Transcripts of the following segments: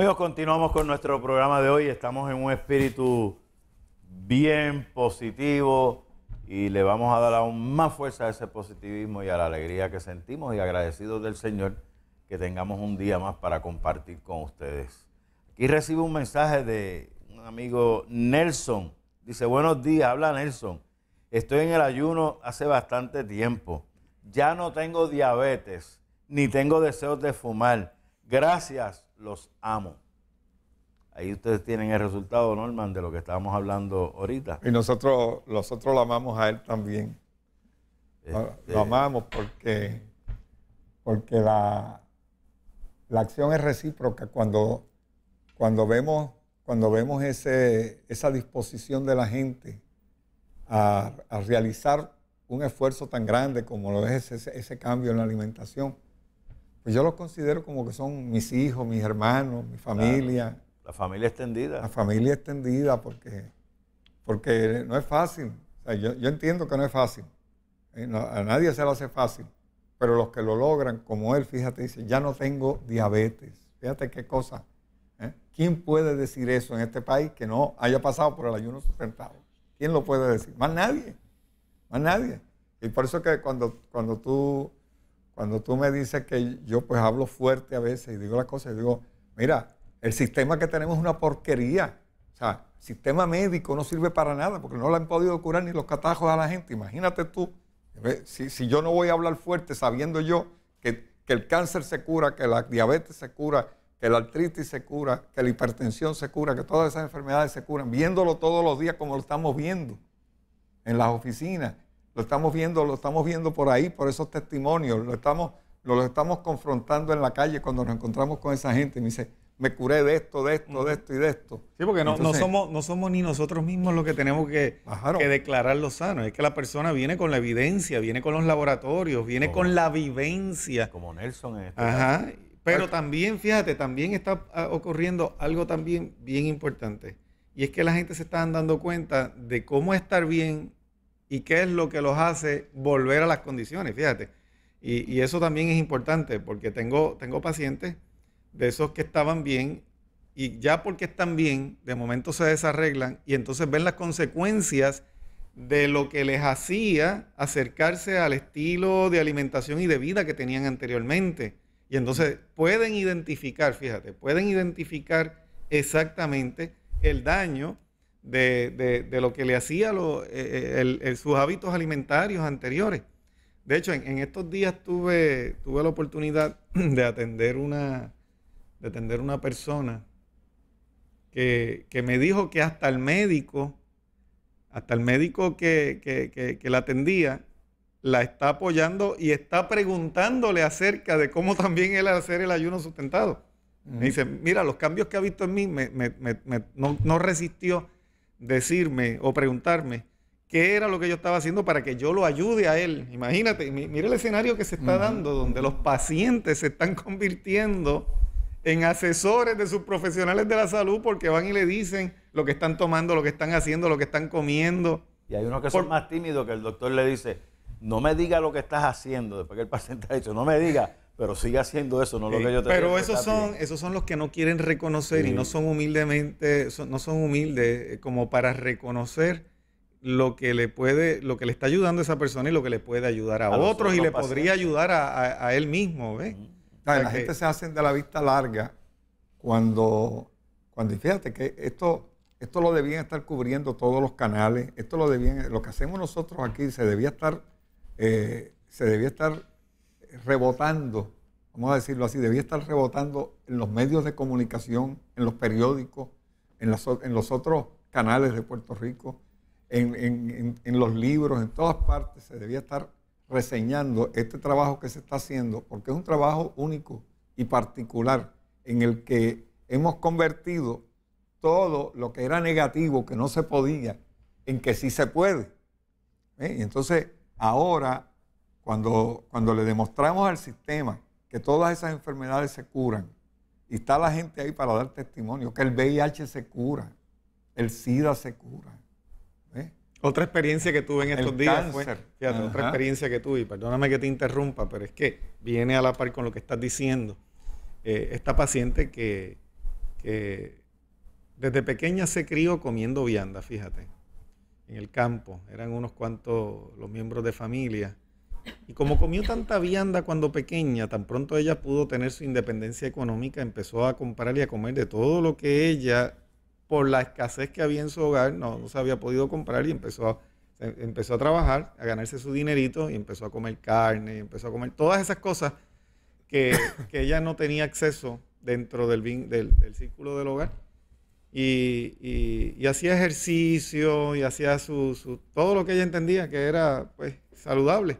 Amigos, continuamos con nuestro programa de hoy. Estamos en un espíritu bien positivo y le vamos a dar aún más fuerza a ese positivismo y a la alegría que sentimos y agradecidos del Señor que tengamos un día más para compartir con ustedes. Aquí recibo un mensaje de un amigo Nelson. Dice, buenos días, habla Nelson. Estoy en el ayuno hace bastante tiempo. Ya no tengo diabetes, ni tengo deseos de fumar. Gracias los amo. Ahí ustedes tienen el resultado, Norman, de lo que estábamos hablando ahorita. Y nosotros, nosotros lo amamos a él también. Lo este amamos porque, porque la, la acción es recíproca. Cuando, cuando vemos, cuando vemos esa disposición de la gente a, realizar un esfuerzo tan grande como lo es ese, ese cambio en la alimentación, pues yo los considero como que son mis hijos, mis hermanos, mi familia. La familia extendida. La familia extendida, porque, porque no es fácil. yo, entiendo que no es fácil. Eh, a nadie se lo hace fácil. Pero los que lo logran, como él, fíjate, dice, ya no tengo diabetes. Fíjate qué cosa. ¿eh? ¿Quién puede decir eso en este país que no haya pasado por el ayuno sustentado? ¿Quién lo puede decir? Más nadie. Más nadie. Y por eso que cuando, cuando tú cuando tú me dices que yo pues hablo fuerte a veces y digo las cosas, yo digo, mira, el sistema que tenemos es una porquería. O sea, el sistema médico no sirve para nada porque no lo han podido curar ni los catajos a la gente. Imagínate tú, si, yo no voy a hablar fuerte sabiendo yo que, que el cáncer se cura, que la diabetes se cura, que la artritis se cura, que la hipertensión se cura, que todas esas enfermedades se curan, viéndolo todos los días como lo estamos viendo en las oficinas, lo estamos viendo, lo estamos viendo por ahí, por esos testimonios, lo estamos, lo estamos confrontando en la calle cuando nos encontramos con esa gente. Me dice, me curé de esto, de esto, de esto y de esto. Sí, porque no, no, somos, no somos ni nosotros mismos los que tenemos que, que declarar lo sano. Es que la persona viene con la evidencia, viene con los laboratorios, viene con la vivencia. Como Nelson es. Este Ajá. Pero también, fíjate, también está ah, ocurriendo algo también bien importante. Y es que la gente se está dando cuenta de cómo estar bien y qué es lo que los hace volver a las condiciones, fíjate. Y, eso también es importante porque tengo, tengo pacientes de esos que estaban bien y ya porque están bien, de momento se desarreglan y entonces ven las consecuencias de lo que les hacía acercarse al estilo de alimentación y de vida que tenían anteriormente. Y entonces pueden identificar, fíjate, pueden identificar exactamente el daño de, lo que le hacía eh, eh, sus hábitos alimentarios anteriores. De hecho, en, estos días tuve, tuve la oportunidad de atender una, de atender una persona que, me dijo que hasta el médico, hasta el médico que, la atendía, la está apoyando y está preguntándole acerca de cómo también él hacer el ayuno sustentado. Me dice, mira, los cambios que ha visto en mí no, no, resistió decirme o preguntarme qué era lo que yo estaba haciendo para que yo lo ayude a él. Imagínate, mire el escenario que se está dando, donde los pacientes se están convirtiendo en asesores de sus profesionales de la salud porque van y le dicen lo que están tomando, lo que están haciendo, lo que están comiendo. Y hay unos que son más tímidos que el doctor le dice, no me diga lo que estás haciendo, después que el paciente ha dicho, no me diga pero sigue haciendo eso, no lo que yo te Pero esos son, esos son los que no quieren reconocer y no son humildemente, no son humildes eh, como para reconocer lo que le puede, lo que le está ayudando a esa persona y lo que le puede ayudar a, otros y le podría ayudar a, él mismo. ¿ves? la gente se hace de la vista larga cuando, cuando fíjate que esto, esto lo debían estar cubriendo todos los canales, esto lo debían, lo que hacemos nosotros aquí se debía estar, eh, se debía estar rebotando, vamos a decirlo así, debía estar rebotando en los medios de comunicación, en los periódicos, en, los otros canales de Puerto Rico, en, los libros, en todas partes, se debía estar reseñando este trabajo que se está haciendo, porque es un trabajo único y particular en el que hemos convertido todo lo que era negativo, que no se podía, en que sí se puede. ¿eh? Y entonces ahora cuando, cuando le demostramos al sistema que todas esas enfermedades se curan, y está la gente ahí para dar testimonio, que el VIH se cura, el SIDA se cura. ¿eh? Otra experiencia que tuve en estos días fue, fíjate, otra experiencia que tuve, y perdóname que te interrumpa, pero es que viene a la par con lo que estás diciendo. Eh, esta paciente que, que desde pequeña se crió comiendo vianda, fíjate, en el campo. Eran unos cuantos los miembros de familia y como comió tanta vianda cuando pequeña, tan pronto ella pudo tener su independencia económica, empezó a comprar y a comer de todo lo que ella, por la escasez que había en su hogar, no, se había podido comprar y empezó a, eh, empezó a trabajar, a ganarse su dinerito y empezó a comer carne, empezó a comer todas esas cosas que, que ella no tenía acceso dentro del, del, círculo del hogar. Y, y, hacía ejercicio y hacía su, todo lo que ella entendía que era pues, saludable.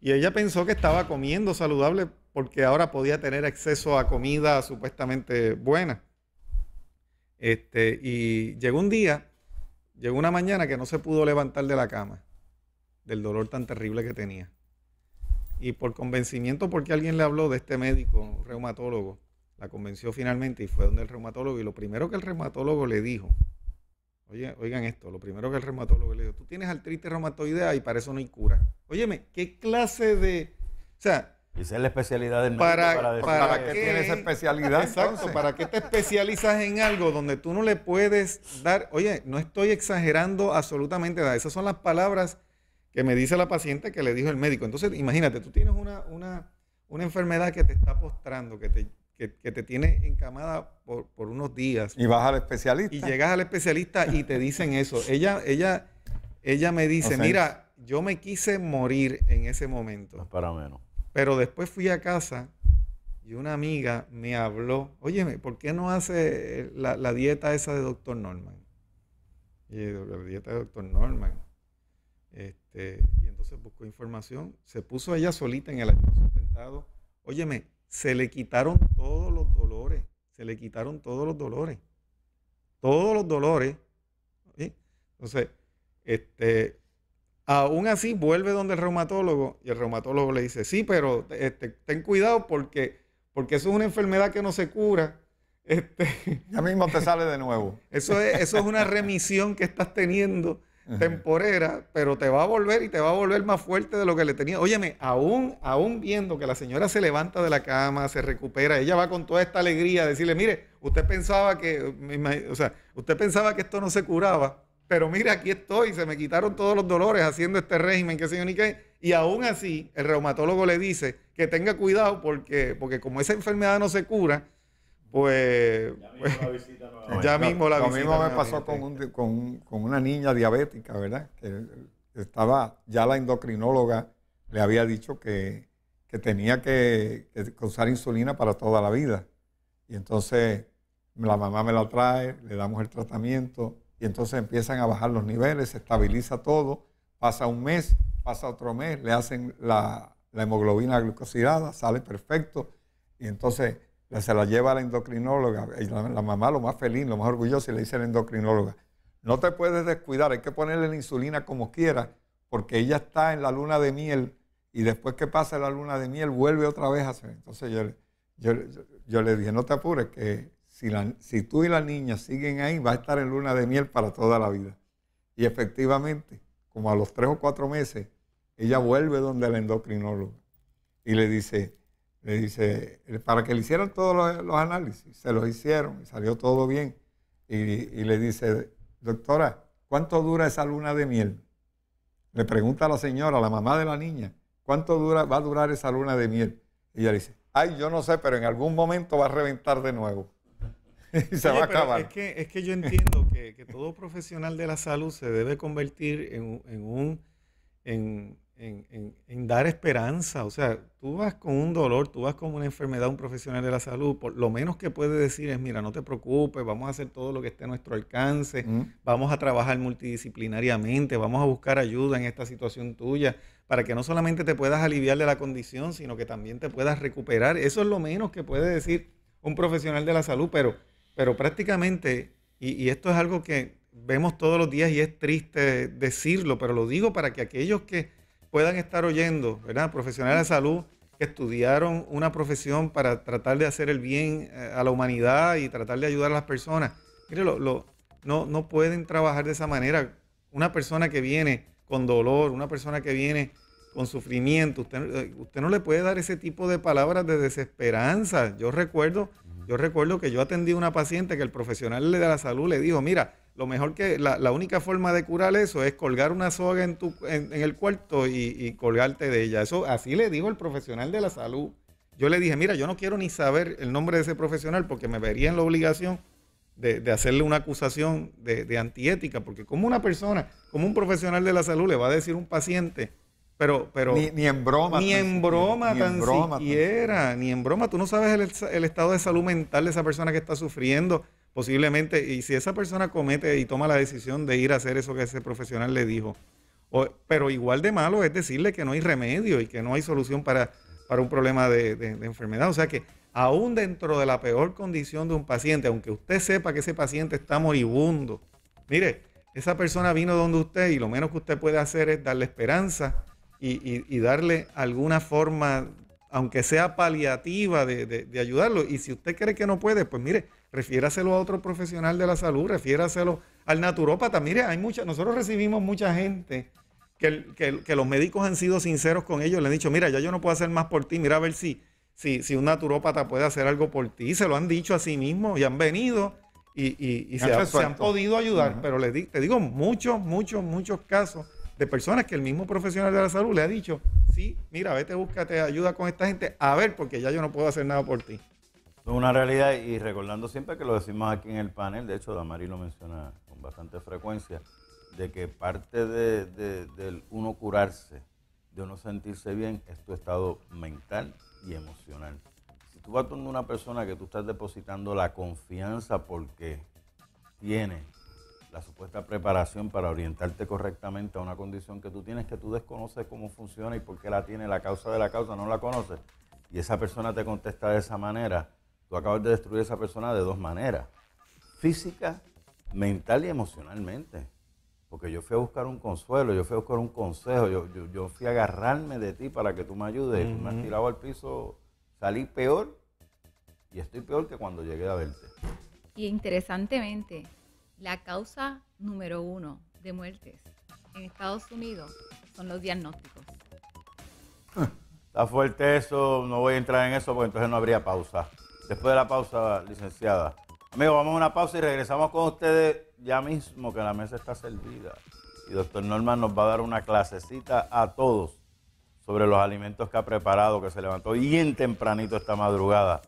Y ella pensó que estaba comiendo saludable porque ahora podía tener acceso a comida supuestamente buena. Este, y llegó un día, llegó una mañana que no se pudo levantar de la cama, del dolor tan terrible que tenía. Y por convencimiento, porque alguien le habló de este médico, reumatólogo, la convenció finalmente y fue donde el reumatólogo. Y lo primero que el reumatólogo le dijo, Oye, oigan esto, lo primero que el reumatólogo le dijo, tú tienes artritis reumatoidea y para eso no hay cura. Óyeme, ¿qué clase de... O sea... es la especialidad del para, médico para, qué tienes especialidad. Exacto, ¿para qué te especializas en algo donde tú no le puedes dar... Oye, no estoy exagerando absolutamente nada. Esas son las palabras que me dice la paciente que le dijo el médico. Entonces, imagínate, tú tienes una, una enfermedad que te está postrando, que te, que, te tiene encamada por, por, unos días. Y vas al especialista. Y llegas al especialista y te dicen eso. Ella, ella, ella me dice, mira, yo me quise morir en ese momento. para menos. Pero después fui a casa y una amiga me habló, oye, ¿por qué no hace la, dieta esa de doctor Norman? Y la dieta de doctor Norman. Este, y entonces buscó información, se puso ella solita en el ayuno sustentado. Óyeme, se le quitaron todos los dolores, se le quitaron todos los dolores, todos los dolores. Entonces, este, aún así vuelve donde el reumatólogo y el reumatólogo le dice, sí, pero este, ten cuidado porque, porque eso es una enfermedad que no se cura. Este, ya mismo te sale de nuevo. Eso eso es una remisión que estás teniendo temporera, pero te va a volver y te va a volver más fuerte de lo que le tenía. Óyeme, aún, aún viendo que la señora se levanta de la cama, se recupera, ella va con toda esta alegría a decirle, mire, usted pensaba que, o sea, usted pensaba que esto no se curaba, pero mire, aquí estoy, se me quitaron todos los dolores haciendo este régimen, qué señor ni qué. Y aún así, el reumatólogo le dice que tenga cuidado porque, porque como esa enfermedad no se cura, pues... Ya mismo pues, la visita. Lo mismo me pasó con, un, con, con, una niña diabética, ¿verdad? Que estaba, ya la endocrinóloga le había dicho que, tenía que, usar insulina para toda la vida. Y entonces la mamá me la trae, le damos el tratamiento y entonces empiezan a bajar los niveles, se estabiliza todo, pasa un mes, pasa otro mes, le hacen la, la hemoglobina glucosilada, sale perfecto y entonces se la lleva a la endocrinóloga, y la, mamá lo más feliz, lo más orgulloso, y le dice a la endocrinóloga, no te puedes descuidar, hay que ponerle la insulina como quieras porque ella está en la luna de miel, y después que pasa la luna de miel, vuelve otra vez a hacer. Entonces yo, le dije, no te apures, que si, la, si tú y la niña siguen ahí, va a estar en luna de miel para toda la vida. Y efectivamente, como a los tres o cuatro meses, ella vuelve donde la endocrinóloga y le dice, le dice, para que le hicieran todos los, análisis, se los hicieron y salió todo bien. Y, le dice, doctora, ¿cuánto dura esa luna de miel? Le pregunta a la señora, la mamá de la niña, ¿cuánto dura, va a durar esa luna de miel? Y ella dice, ay, yo no sé, pero en algún momento va a reventar de nuevo. y se va a acabar. Es que, es que yo entiendo que, todo profesional de la salud se debe convertir en, en un... En, en, dar esperanza. O sea, tú vas con un dolor, tú vas con una enfermedad, un profesional de la salud, por lo menos que puede decir es, mira, no te preocupes, vamos a hacer todo lo que esté a nuestro alcance, vamos a trabajar multidisciplinariamente, vamos a buscar ayuda en esta situación tuya, para que no solamente te puedas aliviar de la condición, sino que también te puedas recuperar. Eso es lo menos que puede decir un profesional de la salud, pero, pero prácticamente, y, y esto es algo que vemos todos los días y es triste decirlo, pero lo digo para que aquellos que puedan estar oyendo, ¿verdad? Profesionales de salud que estudiaron una profesión para tratar de hacer el bien eh, a la humanidad y tratar de ayudar a las personas. Mire, lo, no, no pueden trabajar de esa manera. Una persona que viene con dolor, una persona que viene con sufrimiento, usted, eh, usted no le puede dar ese tipo de palabras de desesperanza. Yo recuerdo, yo recuerdo que yo atendí a una paciente que el profesional de la salud le dijo, mira, lo mejor que, la, única forma de curar eso es colgar una soga en, tu, en, el cuarto y, colgarte de ella. Eso así le dijo el profesional de la salud. Yo le dije, mira, yo no quiero ni saber el nombre de ese profesional porque me vería en la obligación de, hacerle una acusación de, antiética, porque como una persona, como un profesional de la salud le va a decir un paciente, pero, pero ni, en broma. Ni en broma, ni, tan, en broma Ni en broma. Tú no sabes el, el, estado de salud mental de esa persona que está sufriendo posiblemente, y si esa persona comete y toma la decisión de ir a hacer eso que ese profesional le dijo, pero igual de malo es decirle que no hay remedio y que no hay solución para, un problema de, enfermedad. O sea que aún dentro de la peor condición de un paciente, aunque usted sepa que ese paciente está moribundo, mire, esa persona vino donde usted y lo menos que usted puede hacer es darle esperanza y, darle alguna forma, aunque sea paliativa, de, de, de ayudarlo. Y si usted cree que no puede, pues mire, refiéraselo a otro profesional de la salud, refiéraselo al naturópata. Mire, hay mucha, nosotros recibimos mucha gente que, los médicos han sido sinceros con ellos, le han dicho, mira, ya yo no puedo hacer más por ti, mira a ver si, si, si un naturópata puede hacer algo por ti. Se lo han dicho a sí mismo y han venido y, se, han podido ayudar, pero le te digo, muchos, muchos, muchos casos de personas que el mismo profesional de la salud le ha dicho, sí, mira, vete, búscate ayuda con esta gente, a ver, porque ya yo no puedo hacer nada por ti. Es una realidad y recordando siempre que lo decimos aquí en el panel, de hecho Damari lo menciona con bastante frecuencia, de que parte de, uno curarse, de uno sentirse bien, es tu estado mental y emocional. Si tú vas con una persona que tú estás depositando la confianza porque tiene la supuesta preparación para orientarte correctamente a una condición que tú tienes que tú desconoces cómo funciona y por qué la tiene, la causa de la causa, no la conoces, y esa persona te contesta de esa manera, Tú acabas de destruir a esa persona de dos maneras, física, mental y emocionalmente. Porque yo fui a buscar un consuelo, yo fui a buscar un consejo, yo, fui a agarrarme de ti para que tú me ayudes. Me has tirado al piso, salí peor y estoy peor que cuando llegué a verte. Y interesantemente, la causa número uno de muertes en Estados Unidos son los diagnósticos. Está fuerte eso, no voy a entrar en eso porque entonces no habría pausa. Después de la pausa, licenciada. Amigos, vamos a una pausa y regresamos con ustedes ya mismo, que la mesa está servida. Y doctor Norman nos va a dar una clasecita a todos sobre los alimentos que ha preparado, que se levantó bien tempranito esta madrugada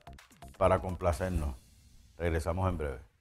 para complacernos. Regresamos en breve.